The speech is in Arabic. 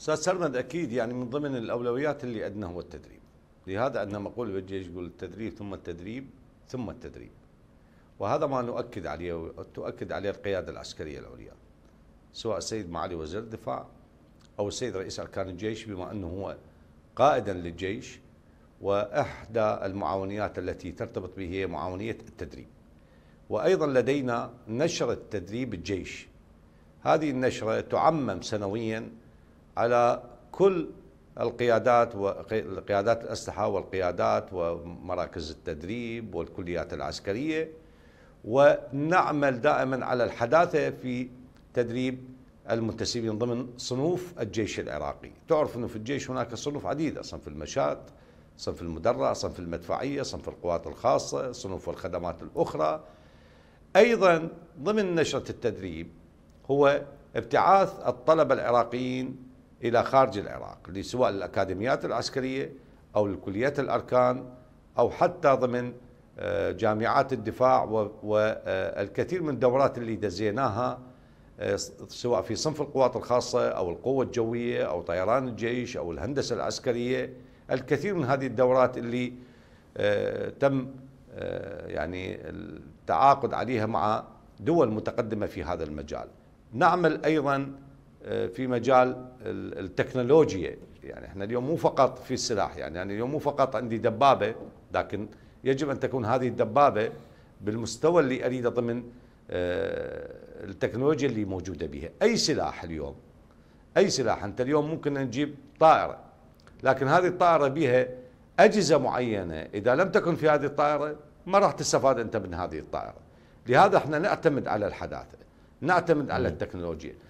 استاذ سرمد اكيد يعني من ضمن الاولويات اللي عندنا هو التدريب لهذا عندنا مقول بالجيش يقول التدريب ثم التدريب ثم التدريب وهذا ما نؤكد عليه تؤكد عليه القياده العسكريه العليا سواء السيد معالي وزير الدفاع او السيد رئيس اركان الجيش بما انه هو قائدا للجيش واحدى المعاونيات التي ترتبط به هي معاونيه التدريب وايضا لدينا نشره تدريب الجيش هذه النشره تعمم سنويا على كل القيادات وقيادات الأسلحة والقيادات ومراكز التدريب والكليات العسكرية ونعمل دائما على الحداثة في تدريب المنتسبين ضمن صنوف الجيش العراقي تعرف أنه في الجيش هناك صنوف عديدة صنف المشاة صنف المدرع صنف المدفعية صنف القوات الخاصة صنوف الخدمات الأخرى أيضا ضمن نشرة التدريب هو ابتعاث الطلبة العراقيين إلى خارج العراق سواء الأكاديميات العسكرية أو الكليات الأركان أو حتى ضمن آه، جامعات الدفاع والكثير آه، من الدورات اللي دزيناها آه، سواء في صنف القوات الخاصة أو القوة الجوية أو طيران الجيش أو الهندسة العسكرية الكثير من هذه الدورات اللي تم يعني التعاقد عليها مع دول متقدمة في هذا المجال نعمل أيضا آه، في مجال التكنولوجيا يعني احنا اليوم مو فقط في السلاح يعني, يعني اليوم مو فقط عندي دبابه لكن يجب ان تكون هذه الدبابه بالمستوى اللي اريده ضمن آه، التكنولوجيا اللي موجوده بها اي سلاح اليوم اي سلاح انت اليوم ممكن نجيب طائره لكن هذه الطائره بها اجهزه معينه اذا لم تكن في هذه الطائره ما راح تستفاد انت من هذه الطائره لهذا احنا نعتمد على الحداثه نعتمد على التكنولوجيا